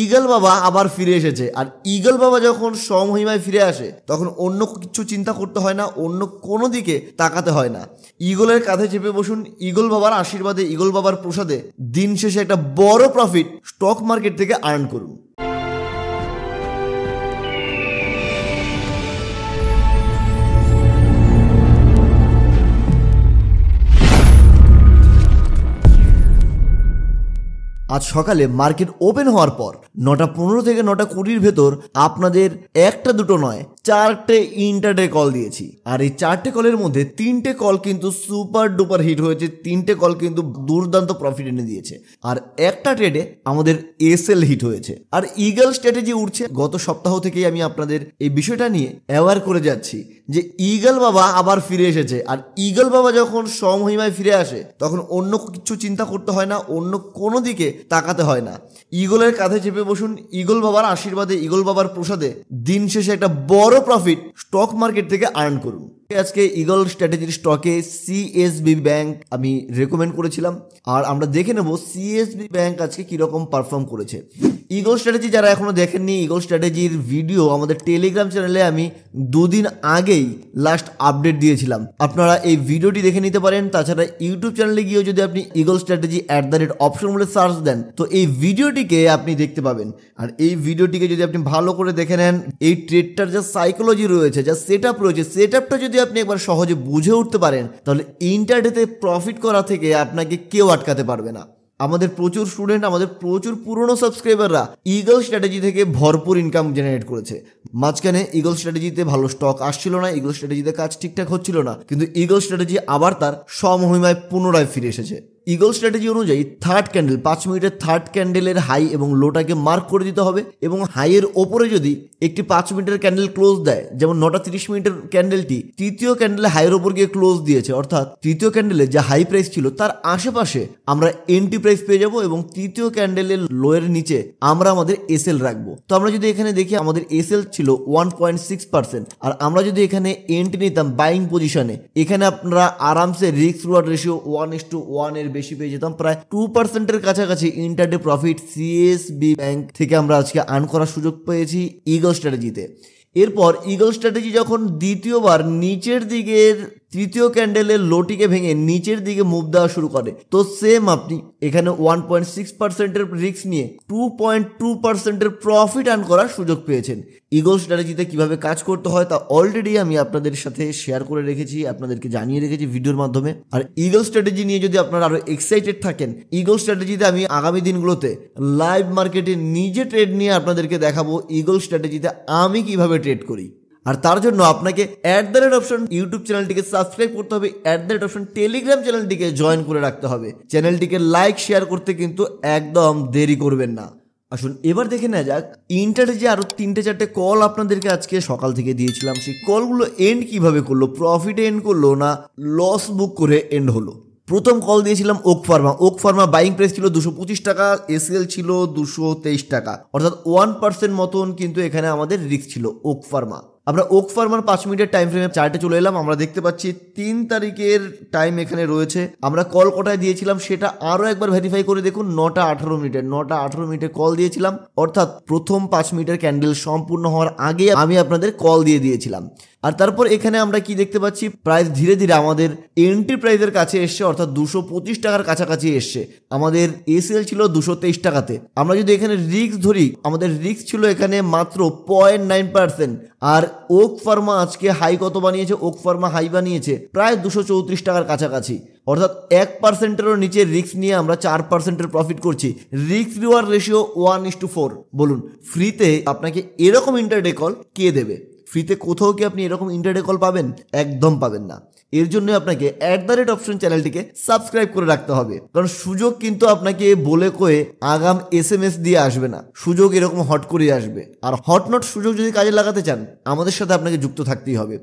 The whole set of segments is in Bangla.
ইগল বাবা আবার ফিরে এসেছে আর ইগল বাবা যখন সমহিমায় ফিরে আসে তখন অন্য কিছু চিন্তা করতে হয় না অন্য কোনো দিকে তাকাতে হয় না ইগলের কাঁধে চেপে বসুন ইগল বাবার আশীর্বাদে ইগল বাবার প্রসাদে দিন শেষে একটা বড় প্রফিট স্টক মার্কেট থেকে আর্ন করুন আজ সকালে মার্কেট ওপেন হওয়ার পর নটা পনেরো থেকে নটা কুড়ির ভেতর আপনাদের একটা দুটো নয় চারটে ইন্টারডে কল দিয়েছি আর এই চারটে কলের মধ্যে তিনটে কল কিন্তু সুপার ডুপার হিট হয়েছে তিনটে কল কিন্তু দুর্দান্ত প্রফিট এনে দিয়েছে আর একটা ট্রেডে আমাদের এসএল হিট হয়েছে আর ইগল স্ট্র্যাটেজি উঠছে গত সপ্তাহ থেকেই আমি আপনাদের এই বিষয়টা নিয়ে অ্যাওয়ার করে যাচ্ছি যে ইগল বাবা আবার ফিরে এসেছে আর ইগল বাবা যখন সমহিমায় ফিরে আসে তখন অন্য কিছু চিন্তা করতে হয় না অন্য কোনো দিকে তাকাতে হয় না ইগলের কাঁধে চেপে বসুন ইগল বাবার আশীর্বাদে ইগল বাবার প্রসাদে দিন শেষে একটা বড় প্রফিট স্টক মার্কেট থেকে আর্ন করুন আজকে ইগল স্ট্র্যাটেজির স্টকে সিএসবি ব্যাংক আমি রেকমেন্ড করেছিলাম আর আমরা দেখে নেব সিএসবি ব্যাংক আজকে কীরকম পারফর্ম করেছে ইগল স্ট্র্যাটেজি যারা এখনও দেখেননি ইগল স্ট্র্যাটেজির ভিডিও আমাদের টেলিগ্রাম চ্যানেলে আমি দুদিন আগেই লাস্ট আপডেট দিয়েছিলাম আপনারা এই ভিডিওটি দেখে নিতে পারেন তাছাড়া ইউটিউব চ্যানেলে গিয়েও যদি আপনি eagle strategy at the rate option বলে সার্চ দেন তো এই ভিডিওটিকে আপনি দেখতে পাবেন আর এই ভিডিওটিকে যদি আপনি ভালো করে দেখে নেন এই ট্রেডটার যা সাইকোলজি রয়েছে যা সেট আপ রয়েছে সেট আপটা যদি আপনি একবার সহজে বুঝে উঠতে পারেন তাহলে ইন্টারনেটে প্রফিট করা থেকে আপনাকে কেউ আটকাতে পারবে না আমাদের প্রচুর স্টুডেন্ট আমাদের প্রচুর পুরনো সাবস্ক্রাইবাররা ইগল স্ট্র্যাটেজি থেকে ভরপুর ইনকাম জেনারেট করেছে মাঝখানে ইগল স্ট্র্যাটেজিতে ভালো স্টক আসছিল না ইগল স্ট্র্যাটেজিতে কাজ ঠিকঠাক হচ্ছিল না কিন্তু ইগল স্ট্র্যাটেজি আবার তার স্বমহিমায় পুনরায় ফিরে এসেছে ইগল স্ট্র্যাটেজি অনুযায়ী থার্ড ক্যান্ডেল পাঁচ মিনিটের থার্ড ক্যান্ডেলের হাই এবং লোটাকে মার্ক করে দিতে হবে এবং হাইয়ের ওপরে যদি একটি পাঁচ মিনিটের ক্যান্ডেল ক্লোজ দেয় যেমন নটা তিরিশ মিনিটের ক্যান্ডেলটি তৃতীয় ক্যান্ডেলে হাইয়ের ওপর গিয়ে ক্লোজ দিয়েছে অর্থাৎ তৃতীয় ক্যান্ডেলে যে হাই প্রাইস ছিল তার আশেপাশে আমরা এন্ট্রি প্রাইস পেয়ে যাব এবং তৃতীয় ক্যান্ডেলের লোয়ের নিচে আমরা আমাদের এস এল রাখবো তো আমরা যদি এখানে দেখি আমাদের এস এল ছিল ওয়ান পয়েন্ট সিক্স পার্সেন্ট আর আমরা যদি এখানে এন্ট্রি নিতাম বাইং পজিশনে এখানে আপনারা আরামসে risk reward ratio one is to one এর বেশি পেয়ে যেতাম প্রায় টু পার্সেন্টের কাছাকাছি ইন্টারডে প্রফিট সিএসবি ব্যাংক থেকে আমরা আজকে আর্ন করার সুযোগ পেয়েছি ইগল স্ট্র্যাটেজিতে এরপর ইগল স্ট্র্যাটেজি যখন দ্বিতীয়বার নিচের দিকের তৃতীয় ক্যান্ডেলের লোটিকে ভেঙে নিচের দিকে মুভ দেওয়া শুরু করে তো সেম আপনি এখানে ওয়ান পয়েন্ট সিক্স পার্সেন্টের রিস্ক নিয়ে টু পয়েন্ট টু পার্সেন্টের প্রফিট আর্ন করার সুযোগ পেয়েছেন ইগো স্ট্র্যাটেজিতে কিভাবে কাজ করতে হয় তা অলরেডি আমি আপনাদের সাথে শেয়ার করে রেখেছি আপনাদেরকে জানিয়ে রেখেছি ভিডিওর মাধ্যমে আর ইগো স্ট্র্যাটেজি নিয়ে যদি আপনারা আরও এক্সাইটেড থাকেন ইগো স্ট্র্যাটেজিতে আমি আগামী দিনগুলোতে লাইভ মার্কেটে নিজে ট্রেড নিয়ে আপনাদেরকে দেখাবো ইগো স্ট্র্যাটেজিতে আমি কিভাবে ট্রেড করি আর তার জন্য আপনাকে at the rate option YouTube চ্যানেলটিকে সাবস্ক্রাইব করতে হবে at the rate option Telegram চ্যানেলটিকে জয়েন করে রাখতে হবে চ্যানেলটিকে লাইক শেয়ার করতে কিন্তু একদম দেরি করবেন না আসুন এবার দেখে নেওয়া যাক ইন্টারে যে আরও তিনটে চারটে কল আপনাদেরকে আজকে সকাল থেকে দিয়েছিলাম সেই কলগুলো এন্ড কিভাবে করলো প্রফিটে এন্ড করলো না লস বুক করে এন্ড হলো প্রথম কল দিয়েছিলাম oak pharma oak pharma buying price ছিল দুশো পঁচিশ টাকা এসএল ছিল দুশো তেইশ টাকা অর্থাৎ ওয়ান পার্সেন্ট মতন কিন্তু এখানে আমাদের রিস্ক ছিল ওক ফার্মা আমরা ওক ফার্মার পাঁচ মিনিটের টাইম ফ্রেমে চার্টে চলে এলাম আমরা দেখতে পাচ্ছি তিন তারিখের টাইম এখানে রয়েছে আমরা কল কটায় দিয়েছিলাম সেটা আরও একবার ভেরিফাই করে দেখুন নটা আঠারো মিনিটের নটা আঠারো মিনিটে কল দিয়েছিলাম অর্থাৎ প্রথম পাঁচ মিনিটের ক্যান্ডেল সম্পূর্ণ হওয়ার আগে আমি আপনাদের কল দিয়ে দিয়েছিলাম আর তারপর এখানে আমরা কি দেখতে পাচ্ছি প্রাইস ধীরে ধীরে আমাদের এন্ট্রি প্রাইজের কাছে এসছে অর্থাৎ দুশো পঁচিশ টাকার কাছাকাছি এসছে আমাদের এসিএল ছিল দুশো তেইশ টাকাতে আমরা যদি এখানে রিক্স ধরি আমাদের রিক্স ছিল এখানে মাত্র পয়েন্ট নাইন পার্সেন্ট আর ওক ফার্মা আজকে হাই কত বানিয়েছে ওক ফার্মা হাই বানিয়েছে প্রায় দুশো চৌত্রিশ টাকার কাছাকাছি অর্থাৎ এক পার্সেন্টেরও নিচে রিক্স নিয়ে আমরা চার পার্সেন্টের প্রফিট করছি রিক্স reward ratio one is to four বলুন ফ্রিতে আপনাকে এরকম ইন্টারডে কল কে দেবে ফ্রিতে কোথাও কি আপনি এরকম ইন্টারডে কল পাবেন একদম পাবেন না এর জন্য আপনাকে অ্যাট দ্য রেট অপশন চ্যানেলটিকে সাবস্ক্রাইব করে রাখতে হবে কারণ সুযোগ কিন্তু আপনাকে বলে কয়ে আগাম এস এম এস দিয়ে আসবে না সুযোগ এরকম হট করে আসবে আর হট নট সুযোগ যদি কাজে লাগাতে চান আমাদের সাথে আপনাকে যুক্ত থাকতেই হবে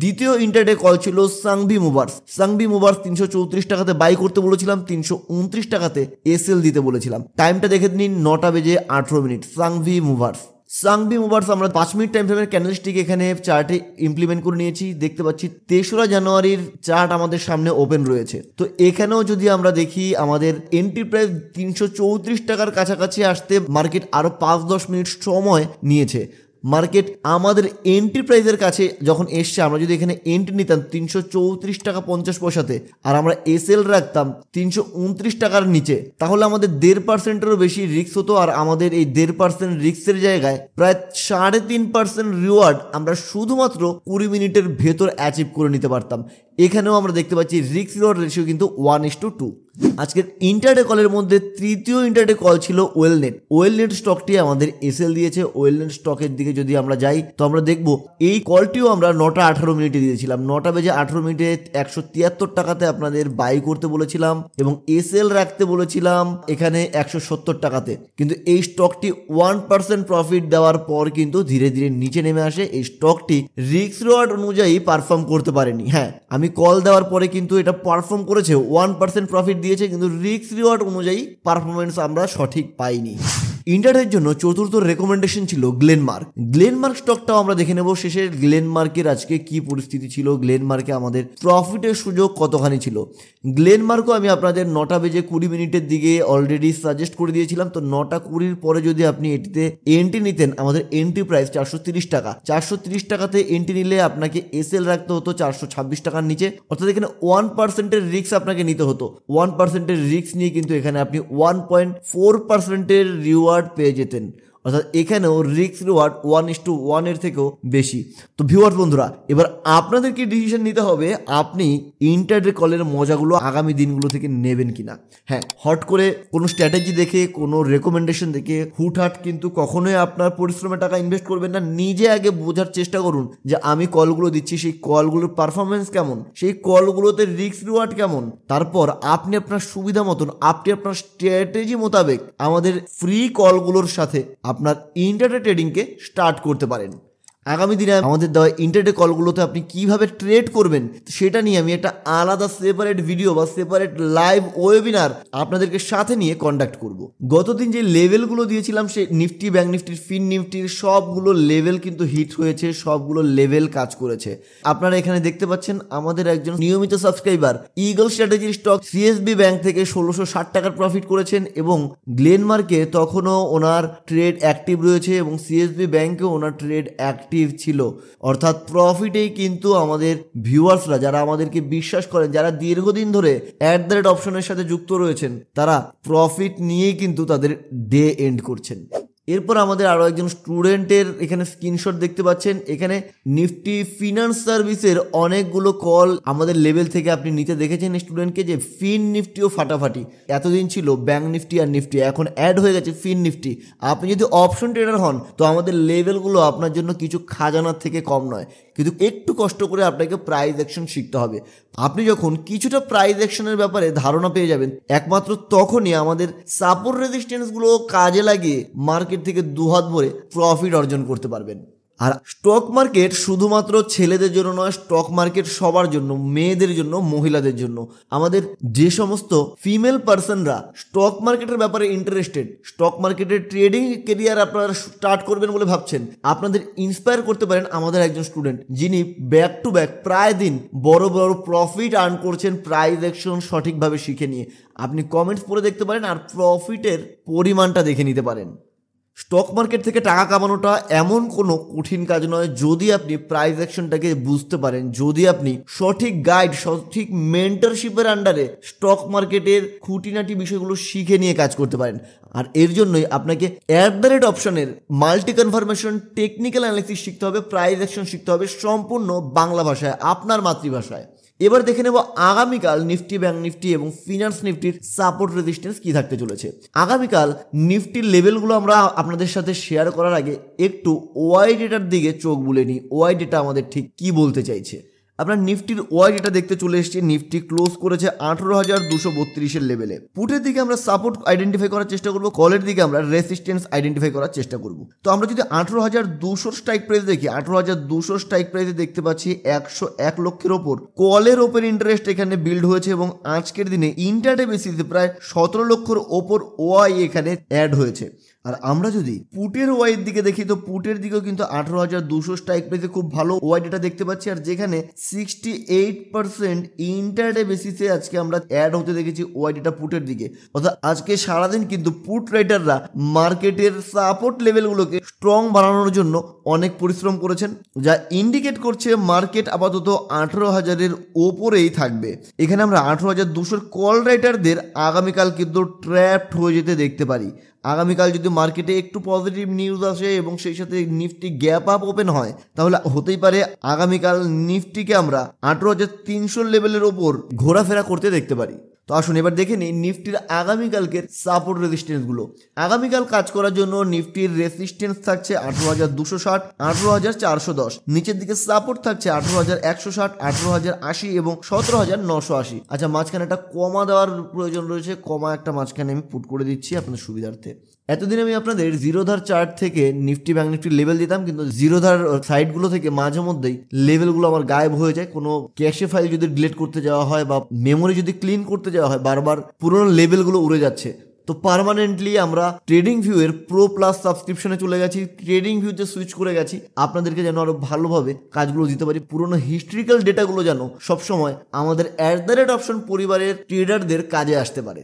দ্বিতীয় ইন্টারনেট কল ছিল সাংভি মুভার্স সাংভি মুভার্স তিনশো চৌত্রিশ টাকাতে বাই করতে বলেছিলাম তিনশো উনত্রিশ টাকাতে এস এল দিতে বলেছিলাম টাইমটা দেখে নিন নটা বেজে আঠেরো minute Sanghvi movers Sanghvi movers আমরা পাঁচ মিনিট টাইম ফ্রেমের ক্যান্ডেলস্টিক এখানে চার্টে ইমপ্লিমেন্ট করে নিয়েছি দেখতে পাচ্ছি তেসরা জানুয়ারির চার্ট আমাদের সামনে ওপেন রয়েছে তো এখানেও যদি আমরা দেখি আমাদের এন্ট্রি প্রাইস তিনশো চৌত্রিশ টাকার কাছাকাছি আসতে মার্কেট আরও পাঁচ দশ মিনিট সময় নিয়েছে মার্কেট আমাদের এন্টারপ্রাইজের কাছে যখন এসছে আমরা যদি এখানে এন্ট্রি নিতাম তিনশো চৌত্রিশ টাকা পঞ্চাশ পয়সাতে আর আমরা এস এল রাখতাম তিনশো উনত্রিশ টাকার নিচে তাহলে আমাদের দেড় পার্সেন্টেরও বেশি রিক্স হতো আর আমাদের এই দেড় পার্সেন্ট রিক্সের জায়গায় প্রায় সাড়ে তিন পার্সেন্ট রিওয়ার্ড আমরা শুধুমাত্র কুড়ি মিনিটের ভেতর অ্যাচিভ করে নিতে পারতাম এখানেও আমরা দেখতে পাচ্ছি রিক্স রিওয়ার্ড রেশিও কিন্তু ওয়ান ইস টু টু আজকের ইন্টারডে কলের মধ্যে তৃতীয় ইন্টারডে কল ছিল ওয়েলনেট ওয়েলনেট স্টকটি আমাদের এসএল দিয়েছে ওয়েলনেট স্টকের দিকে যদি আমরা যাই তো আমরা দেখব এই কলটিও আমরা নটা আঠারো মিনিটে দিয়েছিলাম নটা বেজে আঠারো মিনিটে একশো তিয়াত্তর টাকাতে আপনাদের বাই করতে বলেছিলাম এবং এসএল রাখতে বলেছিলাম এখানে একশো সত্তর টাকাতে কিন্তু এই স্টকটি ওয়ান পার্সেন্ট প্রফিট দেওয়ার পর কিন্তু ধীরে ধীরে নিচে নেমে আসে এই স্টকটি রিক্স রোয়ার্ড অনুযায়ী পারফর্ম করতে পারেনি হ্যাঁ আমি কল দেওয়ার পরে কিন্তু এটা পারফর্ম করেছে ওয়ান পার্সেন্ট প্রফিট দিয়েছে কিন্তু রিস্ক রিওয়ার্ড অনুযায়ী পারফরমেন্স আমরা সঠিক পাইনি ইন্টারের জন্য চতুর্থ রেকমেন্ডেশন ছিল গ্লেনমার্ক গ্লেনমার্ক স্টকটাও আমরা দেখে নেব শেষে গ্লেনমার্কের আজকে কি পরিস্থিতি ছিল গ্লেনমার্কে আমাদের প্রফিটের সুযোগ কতখানি ছিল গ্লেনমার্কও আমি আপনাদের নটা বেজে কুড়ি মিনিটের দিকে অলরেডি সাজেস্ট করে দিয়েছিলাম তো নটা কুড়ির পরে যদি আপনি এটিতে এন্ট্রি নিতেন আমাদের এন্ট্রি প্রাইস চারশো তিরিশ টাকা চারশো তিরিশ টাকাতে এন্ট্রি নিলে আপনাকে এল রাখতে হতো চারশো ছাব্বিশ টাকার নিচে অর্থাৎ এখানে ওয়ান পার্সেন্টের রিক্স আপনাকে নিতে হতো ওয়ান পার্সেন্টের রিক্স নিয়ে কিন্তু এখানে আপনি ওয়ান পয়েন্ট ফোর পার্সেন্টের রিওয়ার্ড word page within অর্থাৎ এখানেও risk reward one is to ওয়ানের থেকেও বেশি তো ভিউয়ার বন্ধুরা এবার কি ডিসিশন নিতে হবে আপনি ইন্টারডে কলের মজাগুলো আগামী দিনগুলো থেকে নেবেন কিনা হ্যাঁ হট করে কোনো স্ট্র্যাটেজি দেখে কোনো রেকমেন্ডেশন দেখে হুটহাট কিন্তু কখনোই আপনার পরিশ্রমে টাকা ইনভেস্ট করবেন না নিজে আগে বোঝার চেষ্টা করুন যে আমি কলগুলো দিচ্ছি সেই কলগুলোর পারফরমেন্স কেমন সেই কলগুলোতে রিস্ক রিওয়ার্ড কেমন তারপর আপনি আপনার সুবিধা মতন আপনি আপনার স্ট্র্যাটেজি মোতাবেক আমাদের ফ্রি কলগুলোর সাথে আপনার ইন্টারনেট ট্রেডিংকে স্টার্ট করতে পারেন আগামী দিনে আমাদের দেওয়া ইন্টারনেট কলগুলোতে আপনি কিভাবে ট্রেড করবেন সেটা নিয়ে আমি একটা আলাদা সেপারেট ভিডিও বা সেপারেট লাইভ ওয়েবিনার আপনাদেরকে সাথে নিয়ে কন্ডাক্ট করব গতদিন যে লেভেলগুলো দিয়েছিলাম সে নিফটি ব্যাংক নিফটির ফিন নিফটির সবগুলো লেভেল কিন্তু হিট হয়েছে সবগুলো লেভেল কাজ করেছে আপনারা এখানে দেখতে পাচ্ছেন আমাদের একজন নিয়মিত সাবস্ক্রাইবার ইগল স্ট্র্যাটেজির স্টক সিএসবি ব্যাংক থেকে ষোলোশো ষাট টাকার প্রফিট করেছেন এবং গ্লেনমার্কে তখনও ওনার ট্রেড অ্যাক্টিভ রয়েছে এবং সিএসবি ব্যাঙ্কেও ওনার ট্রেড অ্যাক্ট অ্যাক্টিভ ছিল অর্থাৎ প্রফিটেই কিন্তু আমাদের ভিউয়ার্সরা যারা আমাদেরকে বিশ্বাস করেন যারা দীর্ঘদিন ধরে অ্যাট দ্য রেট অপশনের সাথে যুক্ত রয়েছেন তারা প্রফিট নিয়েই কিন্তু তাদের ডে এন্ড করছেন এরপর আমাদের আরও একজন স্টুডেন্টের এখানে স্ক্রিনশট দেখতে পাচ্ছেন এখানে নিফটি ফিনান্স সার্ভিসের অনেকগুলো কল আমাদের লেভেল থেকে আপনি নিতে দেখেছেন স্টুডেন্টকে যে ফিন নিফটিও ফাটাফাটি এতদিন ছিল ব্যাঙ্ক নিফটি আর নিফটি এখন অ্যাড হয়ে গেছে ফিন নিফটি আপনি যদি অপশন ট্রেডার হন তো আমাদের লেভেলগুলো আপনার জন্য কিছু খাজানার থেকে কম নয় কিন্তু একটু কষ্ট করে আপনাকে প্রাইজ অ্যাকশন শিখতে হবে আপনি যখন কিছুটা প্রাইজ অ্যাকশনের ব্যাপারে ধারণা পেয়ে যাবেন একমাত্র তখনই আমাদের সাপোর্ট রেজিস্টেন্সগুলো কাজে লাগিয়ে মার্কেট মার্কেট থেকে দুহাত ভরে প্রফিট অর্জন করতে পারবেন আর স্টক মার্কেট শুধুমাত্র ছেলেদের জন্য নয় স্টক মার্কেট সবার জন্য মেয়েদের জন্য মহিলাদের জন্য আমাদের যে সমস্ত ফিমেল পার্সনরা স্টক মার্কেটের ব্যাপারে ইন্টারেস্টেড স্টক মার্কেটের ট্রেডিং কেরিয়ার আপনারা স্টার্ট করবেন বলে ভাবছেন আপনাদের ইন্সপায়ার করতে পারেন আমাদের একজন স্টুডেন্ট যিনি ব্যাক টু ব্যাক প্রায় দিন বড় বড় প্রফিট আর্ন করছেন প্রাইজ অ্যাকশন সঠিকভাবে শিখে নিয়ে আপনি কমেন্টস পড়ে দেখতে পারেন আর প্রফিটের পরিমাণটা দেখে নিতে পারেন স্টক মার্কেট থেকে টাকা কামানোটা এমন কোনো কঠিন কাজ নয় যদি আপনি প্রাইস অ্যাকশনটাকে বুঝতে পারেন যদি আপনি সঠিক গাইড সঠিক মেন্টারশিপের আন্ডারে স্টক মার্কেটের খুঁটিনাটি বিষয়গুলো শিখে নিয়ে কাজ করতে পারেন আর এর জন্যই আপনাকে অ্যাট দ্য রেট অপশনের মাল্টি কনফার্মেশন টেকনিক্যাল অ্যানালিসিস শিখতে হবে প্রাইস অ্যাকশন শিখতে হবে সম্পূর্ণ বাংলা ভাষায় আপনার মাতৃভাষায় এবার দেখে নেব আগামীকাল নিফটি ব্যাংক নিফটি এবং ফিনান্স নিফটির সাপোর্ট রেজিস্ট্যান্স কি থাকতে চলেছে আগামীকাল নিফটির লেভেলগুলো আমরা আপনাদের সাথে শেয়ার করার আগে একটু ওয়াই ডেটার দিকে চোখ বুলে নিই ওয়াই ডেটা আমাদের ঠিক কি বলতে চাইছে আপনার নিফটির ওয়াই এটা দেখতে চলে এসেছে নিফটি ক্লোজ করেছে আঠারো হাজার দুশো বত্রিশের লেভেলে পুটের দিকে আমরা সাপোর্ট আইডেন্টিফাই করার চেষ্টা করবো কলের দিকে আমরা রেসিস্টেন্স আইডেন্টিফাই করার চেষ্টা করব তো আমরা যদি আঠারো হাজার দুশো স্ট্রাইক প্রাইস দেখি আঠারো হাজার দুশো স্ট্রাইক প্রাইসে দেখতে পাচ্ছি একশো এক লক্ষের ওপর কলের ওপেন ইন্টারেস্ট এখানে বিল্ড হয়েছে এবং আজকের দিনে ইন্টারডে বেসিসে প্রায় সতেরো লক্ষর ওপর ওয়াই এখানে অ্যাড হয়েছে আর আমরা যদি পুটের ওয়াইড দিকে দেখি তো পুটের দিকেও কিন্তু আঠারো হাজার দুশো স্ট্রাইক প্রাইসে খুব ভালো ওয়াইড এটা দেখতে পাচ্ছি আর যেখানে সিক্সটি এইট পার্সেন্ট ইন্টারডে বেসিসে আজকে আমরা অ্যাড হতে দেখেছি ওয়াইড এটা পুটের দিকে অর্থাৎ আজকে সারাদিন কিন্তু পুট রাইটাররা মার্কেটের সাপোর্ট লেভেলগুলোকে স্ট্রং বানানোর জন্য অনেক পরিশ্রম করেছেন যা ইন্ডিকেট করছে মার্কেট আপাতত আঠারো হাজারের ওপরেই থাকবে এখানে আমরা আঠারো হাজার দুশোর কল রাইটারদের আগামীকাল কিন্তু ট্র্যাপড হয়ে যেতে দেখতে পারি আগামীকাল যদি মার্কেটে একটু পজিটিভ নিউজ আসে এবং সেই সাথে নিফটি গ্যাপ আপ ওপেন হয় তাহলে হতেই পারে আগামীকাল নিফটিকে আমরা আঠেরো হাজার তিনশো লেভেলের ওপর ঘোরাফেরা করতে দেখতে পারি আসুন এবার দেখে নিই নিফটির আগামীকালকের সাপোর্ট রেজিস্ট্যান্সগুলো আগামীকাল কাজ করার জন্য নিফটির রেজিস্ট্যান্স থাকছে আঠারো হাজার দুশো ষাট আঠারো হাজার চারশো দশ নিচের দিকে সাপোর্ট থাকছে আঠারো হাজার একশো ষাট আঠারো হাজার আশি এবং সতেরো হাজার নশো আশি আচ্ছা মাঝখানে একটা কমা দেওয়ার প্রয়োজন রয়েছে কমা একটা মাঝখানে আমি পুট করে দিচ্ছি আপনার সুবিধার্থে এতদিন আমি আপনাদের জিরোধার চার্ট থেকে নিফটি ব্যাংক নিফটি লেভেল দিতাম কিন্তু জিরোধার সাইটগুলো থেকে মাঝে মধ্যেই লেভেলগুলো আমার গায়েব হয়ে যায় কোনো ক্যাশে ফাইল যদি ডিলিট করতে যাওয়া হয় বা মেমোরি যদি ক্লিন করতে যাওয়া হয় বারবার পুরোনো লেভেলগুলো উড়ে যাচ্ছে তো পারমানেন্টলি আমরা ট্রেডিং ভিউ এর প্রো প্লাস সাবস্ক্রিপশনে চলে গেছি ট্রেডিং ভিউতে সুইচ করে গেছি আপনাদেরকে যেন আরো ভালোভাবে কাজগুলো দিতে পারি পুরোনো হিস্ট্রিক্যাল ডেটাগুলো যেন সবসময় আমাদের অ্যাট দ্য রেট অপশন পরিবারের ট্রেডারদের কাজে আসতে পারে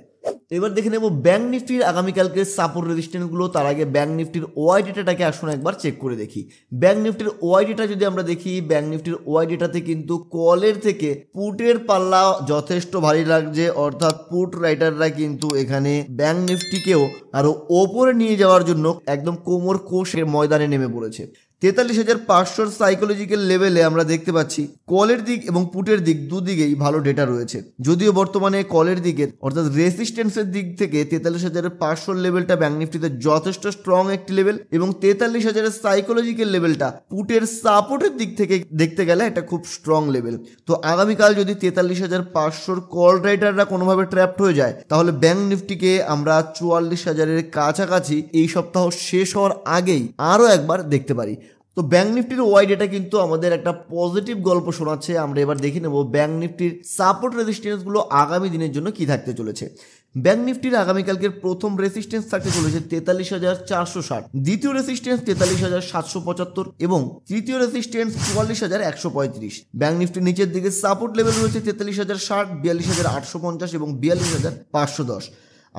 এবার দেখে নেব ব্যাঙ্ক নিফটির আগামীকালকে সাপোর্ট রেজিস্ট্যান্সগুলো তার আগে ব্যাঙ্ক নিফটির ওয়াই ডেটাটাকে আসুন একবার চেক করে দেখি ব্যাঙ্ক নিফটির ওয়াই ডেটা যদি আমরা দেখি ব্যাঙ্ক নিফটির ওয়াই ডেটাতে কিন্তু কলের থেকে পুটের পাল্লা যথেষ্ট ভারী লাগছে অর্থাৎ পুট রাইটাররা কিন্তু এখানে ব্যাঙ্ক নিফটিকেও আরও ওপরে নিয়ে যাওয়ার জন্য একদম কোমর কোষের ময়দানে নেমে পড়েছে তেতাল্লিশ হাজার পাঁচশোর সাইকোলজিক্যাল লেভেলে আমরা দেখতে পাচ্ছি কলের দিক এবং পুটের দিক দুদিকেই ভালো ডেটা রয়েছে যদিও বর্তমানে কলের দিকে অর্থাৎ রেসিস্টেন্সের দিক থেকে তেতাল্লিশ হাজারের পাঁচশোর লেভেলটা ব্যাঙ্ক নিফটিতে যথেষ্ট স্ট্রং একটি লেভেল এবং তেতাল্লিশ হাজারের সাইকোলজিক্যাল লেভেলটা পুটের সাপোর্টের দিক থেকে দেখতে গেলে একটা খুব স্ট্রং লেভেল তো আগামীকাল যদি তেতাল্লিশ হাজার পাঁচশোর কল রাইডাররা কোনোভাবে ট্র্যাপড হয়ে যায় তাহলে ব্যাঙ্ক নিফটিকে আমরা চুয়াল্লিশ হাজারের কাছাকাছি এই সপ্তাহ শেষ হওয়ার আগেই আরও একবার দেখতে পারি তো ব্যাঙ্ক নিফটির ওয়াই ডেটা কিন্তু আমাদের একটা পজিটিভ গল্প শোনাচ্ছে আমরা এবার দেখে নেব ব্যাঙ্ক নিফটির সাপোর্ট রেজিস্ট্যান্সগুলো আগামী দিনের জন্য কি থাকতে চলেছে ব্যাঙ্ক নিফটির আগামীকালকের প্রথম রেসিস্টেন্স থাকতে চলেছে তেতাল্লিশ হাজার চারশো ষাট দ্বিতীয় রেসিস্টেন্স তেতাল্লিশ হাজার সাতশো পঁচাত্তর এবং তৃতীয় রেসিস্টেন্স চুয়াল্লিশ হাজার একশো পঁয়ত্রিশ ব্যাঙ্ক নিফটির নিচের দিকে সাপোর্ট লেভেল রয়েছে তেতাল্লিশ হাজার ষাট বিয়াল্লিশ হাজার আটশো পঞ্চাশ এবং বিয়াল্লিশ হাজার পাঁচশো দশ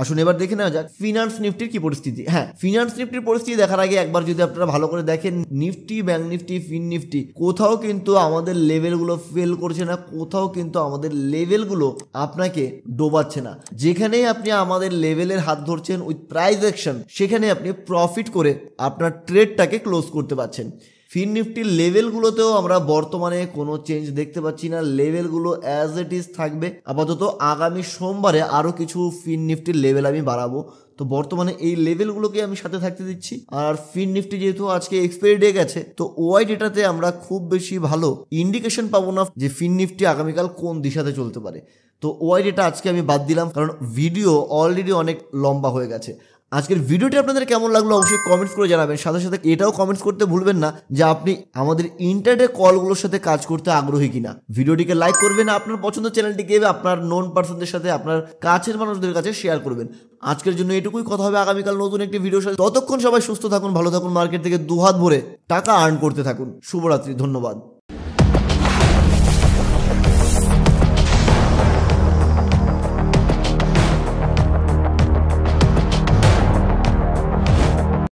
আসুন এবার দেখে নেওয়া যাক ফিনান্স নিফটির কি পরিস্থিতি হ্যাঁ ফিনান্স নিফটির পরিস্থিতি দেখার আগে একবার যদি আপনারা ভালো করে দেখেন Nifty bank Nifty fin Nifty কোথাও কিন্তু আমাদের লেভেলগুলো ফেল করছে না কোথাও কিন্তু আমাদের লেভেলগুলো আপনাকে ডোবাচ্ছে না যেখানেই আপনি আমাদের লেভেলের হাত ধরছেন উইথ প্রাইজ অ্যাকশন সেখানে আপনি প্রফিট করে আপনার ট্রেডটাকে ক্লোজ করতে পারছেন ফিন নিফটির লেভেলগুলোতেও আমরা বর্তমানে কোনো চেঞ্জ দেখতে পাচ্ছি না লেভেলগুলো অ্যাজ ইট ইজ থাকবে আপাতত আগামী সোমবারে আরও কিছু ফিন নিফটির লেভেল আমি বাড়াবো তো বর্তমানে এই লেভেলগুলোকে আমি সাথে থাকতে দিচ্ছি আর ফিন নিফটি যেহেতু আজকে এক্সপায়ারি ডে গেছে তো ওয়াই ডেটাতে আমরা খুব বেশি ভালো ইন্ডিকেশন পাবো না যে ফিন নিফটি আগামীকাল কোন দিশাতে চলতে পারে তো ওয়াই ডেটা আজকে আমি বাদ দিলাম কারণ ভিডিও অলরেডি অনেক লম্বা হয়ে গেছে আজকের ভিডিওটি আপনাদের কেমন লাগলো অবশ্যই কমেন্টস করে জানাবেন সাথে সাথে এটাও কমেন্টস করতে ভুলবেন না যে আপনি আমাদের ইন্টারনেট কলগুলোর সাথে কাজ করতে আগ্রহী কিনা ভিডিওটিকে লাইক করবেন আপনার পছন্দের চ্যানেলটিকে আপনার নন পার্সনদের সাথে আপনার কাছের মানুষদের কাছে শেয়ার করবেন আজকের জন্য এটুকুই কথা হবে আগামীকাল নতুন একটি ভিডিও সাথে ততক্ষণ সবাই সুস্থ থাকুন ভালো থাকুন মার্কেট থেকে দুহাত ভরে টাকা আর্ন করতে থাকুন শুভরাত্রি ধন্যবাদ